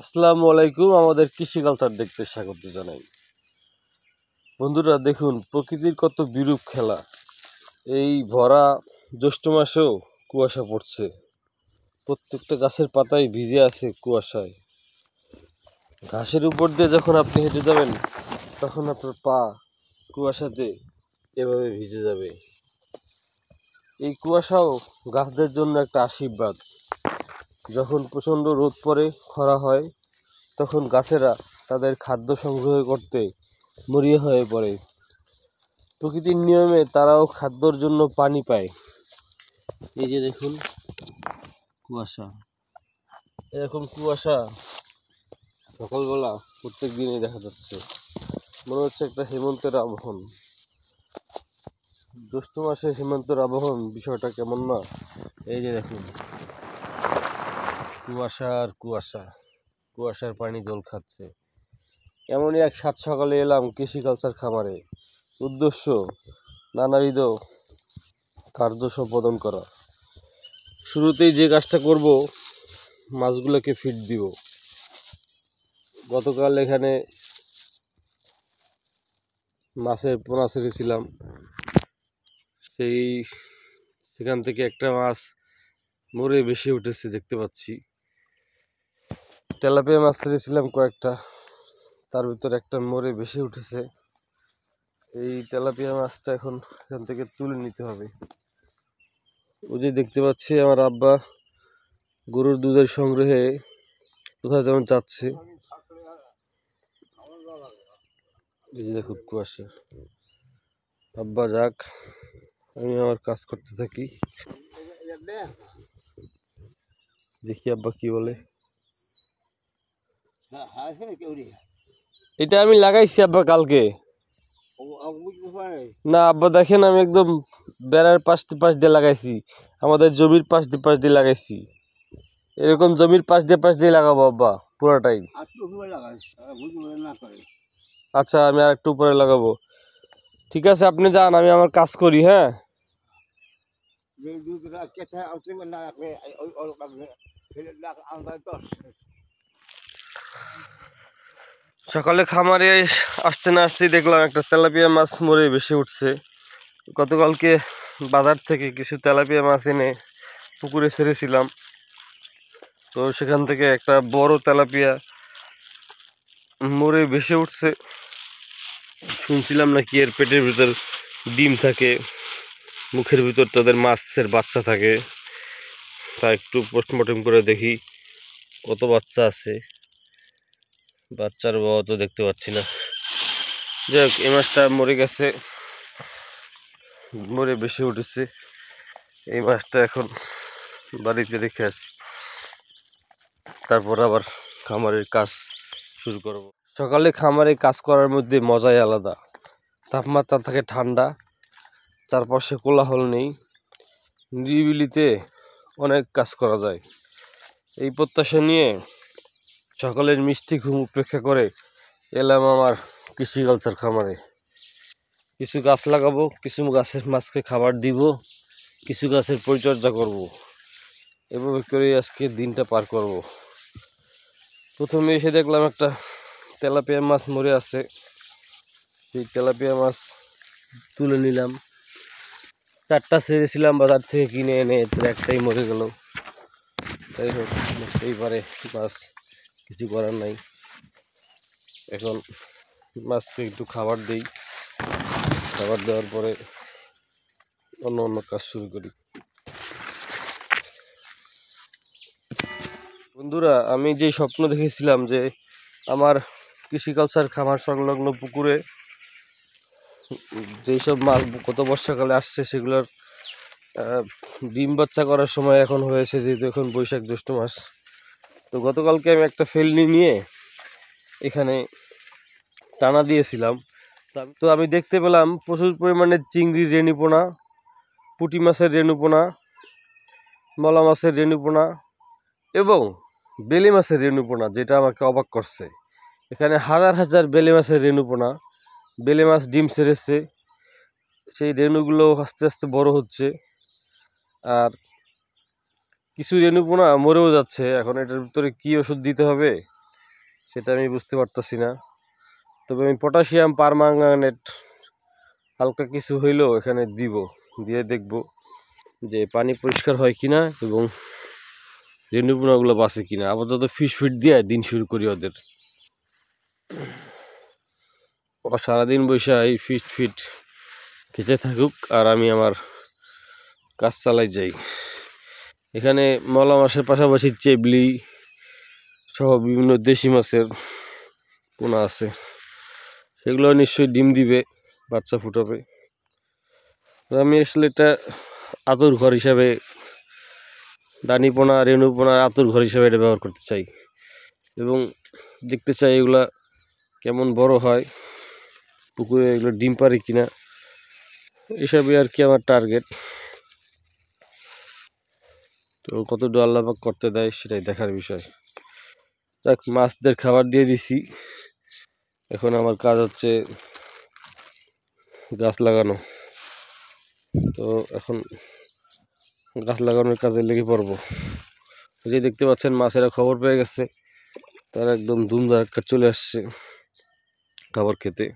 আসসালামু আলাইকুম আমাদের কৃষি কালচার দেখতে স্বাগত জানাই বন্ধুরা দেখুন প্রকৃতির কত বিরূপ খেলা এই ভরা জ্যৈষ্ঠ মাসেও কুয়াশা পড়ছে প্রত্যেকটা গাছের পাতায় ভিজে আছে কুয়াশায় ঘাসের উপর দিয়ে যখন আপনি হেঁটে যাবেন তখন আপনার পা কুয়াশাতে এভাবে ভিজে যাবে এই কুয়াশাও গাছদের জন্য একটা আশীর্বাদ যখন প্রচণ্ড রোদ পড়ে খরা হয় তখন গাছেরা তাদের খাদ্য সংগ্রহ করতে মরিয়া হয়ে পড়ে প্রকৃতির নিয়মে তারাও খাদ্যর জন্য পানি পায় এই যে দেখুন কুয়াশা এরকম কুয়াশা সকালবেলা প্রত্যেক দিনে দেখা যাচ্ছে মনে হচ্ছে একটা হেমন্তের আবহন জ্যৈষ্ঠ মাসে হেমন্তের আবহন বিষয়টা কেমন না এই যে দেখুন কুয়াশা আর কুয়াশা কুয়াশার পানি জল খাচ্ছে এমনই এক সাত সকালে এলাম কৃষিকালচার খামারে উদ্দেশ্য নানাবিধ কার্য সম্পাদন করা শুরুতেই যে কাজটা করব মাছগুলোকে ফিট দিব গতকাল এখানে মাছের পোনা ছেড়েছিলাম সেই সেখান থেকে একটা মাছ মরে বেশি উঠেছে দেখতে পাচ্ছি তেলাপিয়া মাছ ধরেছিলাম কয়েকটা তার ভিতরে একটা মোড়ে বেশি উঠেছে এই তেলাপিয়া মাছটা এখন এখান থেকে তুলে নিতে হবে ওই যে দেখতে পাচ্ছি আমার আব্বা গরুর দুধের সংগ্রহে কোথায় যেমন যাচ্ছে এই দেখো কুয়াশা আব্বা যাক আমি আমার কাজ করতে থাকি দেখি আব্বা কি বলে এটা আমি লাগাইছি আব্বা কালকে না আব্বা দেখেন আমি একদম বেড়ার পাশ পাশ দিয়ে লাগাইছি আমাদের জমির পাশ দিয়ে পাশ দিয়ে লাগাইছি এরকম জমির পাশ দিয়ে পাশ দিয়ে লাগাবো আব্বা পুরাটাই আচ্ছা আমি আর একটু উপরে লাগাবো ঠিক আছে আপনি যান আমি আমার কাজ করি হ্যাঁ দুধ সকালে খামারে আসতে না আসতেই দেখলাম একটা তেলাপিয়া মাছ মরে বেশি উঠছে গতকালকে বাজার থেকে কিছু তেলাপিয়া মাছ এনে পুকুরে ছেড়েছিলাম তো সেখান থেকে একটা বড় তেলাপিয়া মরে বেশি উঠছে শুনছিলাম নাকি এর পেটের ভিতর ডিম থাকে মুখের ভিতর তাদের মাছের বাচ্চা থাকে তা একটু পোস্টমর্টম করে দেখি কত বাচ্চা আছে বাচ্চার বাবা তো দেখতে পাচ্ছি না যাই হোক এই মাছটা মরে গেছে মরে বেশি উঠেছে এই মাছটা এখন বাড়িতে রেখে আসি তারপর আবার খামারের কাজ শুরু করব সকালে খামারে কাজ করার মধ্যে মজাই আলাদা তাপমাত্রা থাকে ঠান্ডা চারপাশে কোলাহল নেই নিরিবিলিতে অনেক কাজ করা যায় এই প্রত্যাশা নিয়ে সকালের মিষ্টি ঘুম উপেক্ষা করে এলাম আমার কৃষি কালচার খামারে কিছু গাছ লাগাবো কিছু গাছের মাছকে খাবার দিব কিছু গাছের পরিচর্যা করব। এভাবে করে আজকে দিনটা পার করব। প্রথমে এসে দেখলাম একটা তেলাপিয়া মাছ মরে আছে সেই তেলাপিয়া মাছ তুলে নিলাম চারটা ছেড়েছিলাম বাজার থেকে কিনে এনে একটাই মরে গেল তাই হোক এইবারে মাছ কিছু করার নাই এখন মাছকে একটু খাবার দেই খাবার দেওয়ার পরে অন্য অন্য কাজ শুরু করি বন্ধুরা আমি যে স্বপ্ন দেখেছিলাম যে আমার কৃষিকালচার খামার সংলগ্ন পুকুরে যেসব মাল গত বর্ষাকালে আসছে সেগুলোর ডিম বাচ্চা করার সময় এখন হয়েছে যেহেতু এখন বৈশাখ জ্যৈষ্ঠ মাস তো গতকালকে আমি একটা ফেলনি নিয়ে এখানে টানা দিয়েছিলাম তো আমি দেখতে পেলাম প্রচুর পরিমাণে চিংড়ি রেণুপোনা পুটি মাছের রেণুপোনা মলা মাছের রেণুপোনা এবং বেলে মাছের রেণুপোনা যেটা আমাকে অবাক করছে এখানে হাজার হাজার বেলে মাছের রেণুপোনা বেলে মাছ ডিম সেরেছে সেই রেণুগুলো আস্তে আস্তে বড় হচ্ছে আর কিছু রেণুপোনা মরেও যাচ্ছে এখন এটার ভিতরে কি ওষুধ দিতে হবে সেটা আমি বুঝতে পারতেছি না তবে আমি পটাশিয়াম পারমাঙ্গানেট হালকা কিছু হইলেও এখানে দিব দিয়ে দেখব যে পানি পরিষ্কার হয় কি না এবং রেণুপোনাগুলো বাঁচে না আপাতত ফিস ফিট দিয়ে দিন শুরু করি ওদের ওরা সারাদিন বসে এই ফিস ফিট খেতে থাকুক আর আমি আমার কাজ চালাই যাই এখানে মলা মাছের পাশাপাশি চেবলি সহ বিভিন্ন দেশি মাছের পোনা আছে সেগুলো নিশ্চয়ই ডিম দিবে বাচ্চা ফুটাবে আমি আসলে এটা আতর ঘর হিসাবে দানি পোনা রেণু পোনা আতর ঘর হিসাবে এটা ব্যবহার করতে চাই এবং দেখতে চাই এগুলা কেমন বড় হয় পুকুরে এগুলো ডিম পারে কিনা এসবই আর কি আমার টার্গেট তো কতটুকু আল্লাপাক করতে দেয় সেটাই দেখার বিষয় যাক মাছদের খাবার দিয়ে দিছি এখন আমার কাজ হচ্ছে গাছ লাগানো তো এখন গাছ লাগানোর কাজে লেগে পড়বো যে দেখতে পাচ্ছেন মাছেরা খবর পেয়ে গেছে তারা একদম ধুমধারাক্কা চলে আসছে খাবার খেতে